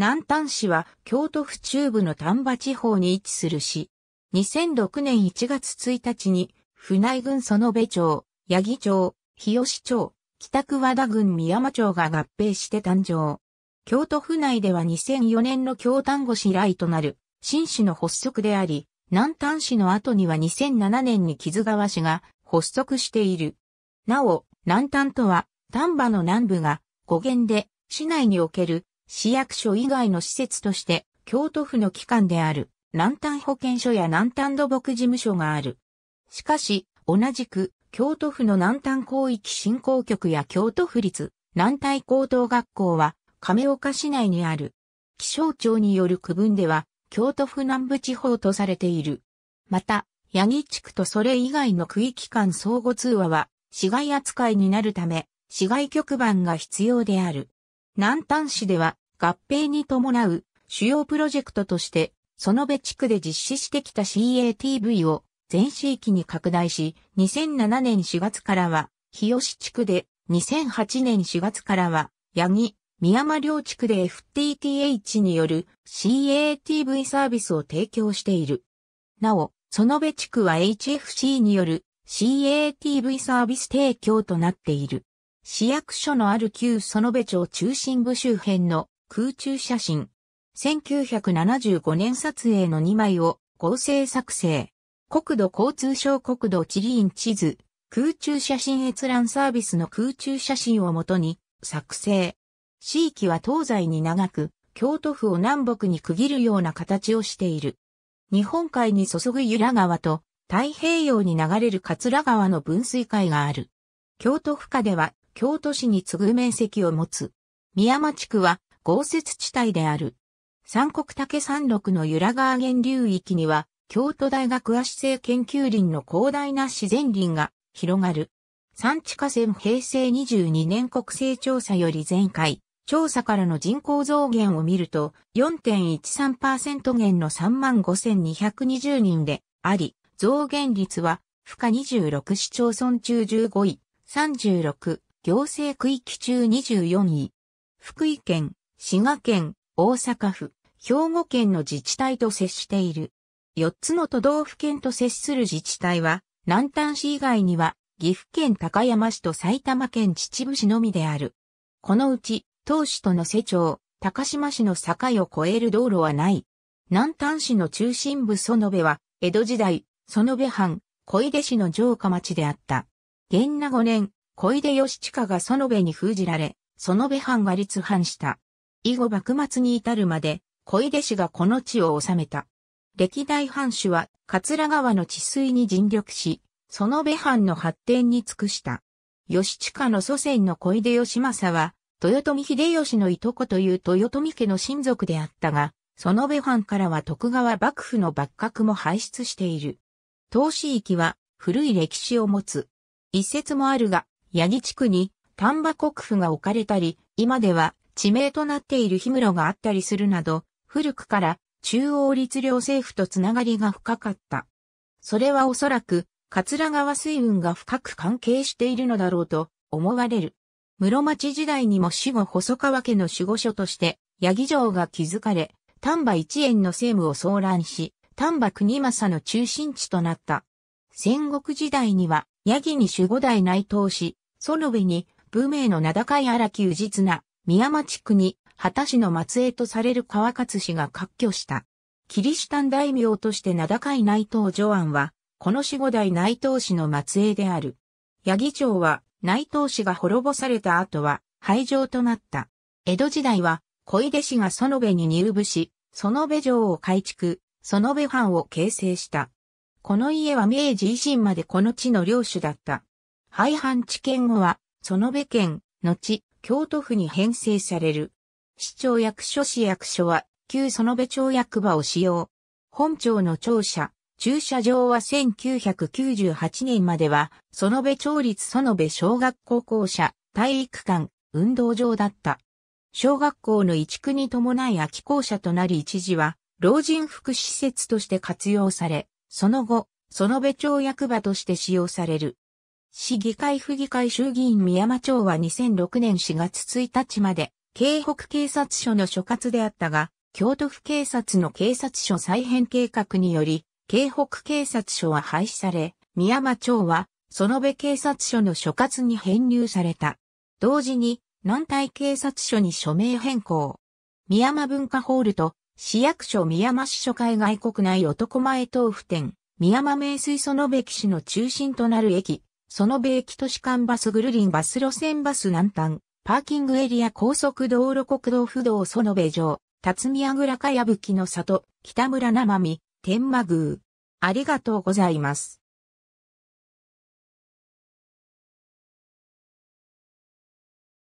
南丹市は京都府中部の丹波地方に位置する市。2006年1月1日に、府内郡園部町、八木町、日吉町、北区和田郡三山町が合併して誕生。京都府内では2004年の京丹後市以来となる、新市の発足であり、南丹市の後には2007年に木津川市が発足している。なお、南丹とは、丹波の南部が語源で、市内における市役所以外の施設として、京都府の機関である、南丹保健所や南丹土木事務所がある。しかし、同じく、京都府の南丹広域振興局や京都府立、南丹高等学校は、亀岡市内にある。気象庁による区分では、京都府南部地方とされている。また、八木地区とそれ以外の区域間相互通話は、市外扱いになるため、市外局番が必要である。南丹市では、合併に伴う主要プロジェクトとして、その別地区で実施してきた CATV を全市域に拡大し、2007年4月からは、日吉地区で、2008年4月からは、八木、宮間両地区で FTTH による CATV サービスを提供している。なお、園部地区は HFC による CATV サービス提供となっている。市役所のある旧園部町中心部周辺の空中写真。1975年撮影の2枚を合成作成。国土交通省国土地理院地図、空中写真閲覧サービスの空中写真をもとに作成。地域は東西に長く、京都府を南北に区切るような形をしている。日本海に注ぐ由良川と太平洋に流れる桂川の分水海がある。京都府下では京都市に次ぐ面積を持つ。宮間地区は豪雪地帯である。三国竹山麓の由良川源流域には、京都大学足生研究林の広大な自然林が広がる。産地河川平成22年国勢調査より前回、調査からの人口増減を見ると、4.13%減の35,220人であり、増減率は、負荷26市町村中15位、36行政区域中24位。福井県、滋賀県、大阪府、兵庫県の自治体と接している。4つの都道府県と接する自治体は、南丹市以外には、岐阜県高山市と埼玉県秩父市のみである。このうち、東市との瀬町、高島市の境を越える道路はない。南丹市の中心部園部は、江戸時代、園部藩、小出市の城下町であった。元那5年、小出義親が園部に封じられ、園部藩が立藩した。以後幕末に至るまで、小出氏がこの地を治めた。歴代藩主は、桂川の治水に尽力し、その部藩の発展に尽くした。地下の祖先の小出義政は、豊臣秀吉のいとこという豊臣家の親族であったが、その部藩からは徳川幕府の幕閣も排出している。東市域は古い歴史を持つ。一説もあるが、八木地区に丹波国府が置かれたり、今では地名となっている氷室があったりするなど、古くから中央律令政府とつながりが深かった。それはおそらく、桂川水運が深く関係しているのだろうと思われる。室町時代にも死後細川家の守護所として、八木城が築かれ、丹波一円の政務を騒乱し、丹波国政の中心地となった。戦国時代には、八木に守護代内藤そ園部に、武名の名高い荒木氏綱、宮町に、畑市の末裔とされる川勝氏が割拠した。キリシタン大名として名高い内藤助安は、この守護代内藤氏の末裔である。八木町は内藤氏が滅ぼされた後は廃城となった。江戸時代は小出氏が園部に入部し、園部城を改築、園部藩を形成した。この家は明治維新までこの地の領主だった。廃藩置県後は、園部県、後、京都府に編成される。市長役所市役所は、旧園部町役場を使用。本町の庁舎、駐車場は1998年までは、園部町立園部小学校校舎、体育館、運動場だった。小学校の移築に伴い空き校舎となり一時は、老人福祉施設として活用され、その後、園部町役場として使用される。市議会府議会衆議院宮間町は2006年4月1日まで、京北警察署の所轄であったが、京都府警察の警察署再編計画により、京北警察署は廃止され、宮間町は、園部警察署の所轄に編入された。同時に、南大警察署に署名変更。宮間文化ホールと、市役所宮間市所会外国内男前豆腐店、宮間名水園部騎士の中心となる駅、その米機都市間バスグルリンバス路線バス南端、パーキングエリア高速道路国道不動園部城、辰宮倉かやぶきの里、北村生身、天満宮。ありがとうございます。